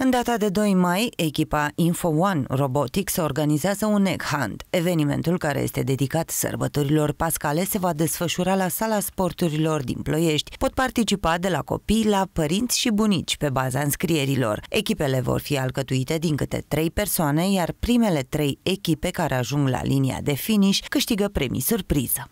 În data de 2 mai, echipa Info One Robotics organizează un egg hunt. Evenimentul care este dedicat sărbătorilor pascale se va desfășura la sala sporturilor din Ploiești. Pot participa de la copii la părinți și bunici pe baza înscrierilor. Echipele vor fi alcătuite din câte trei persoane, iar primele trei echipe care ajung la linia de finish câștigă premii surpriză.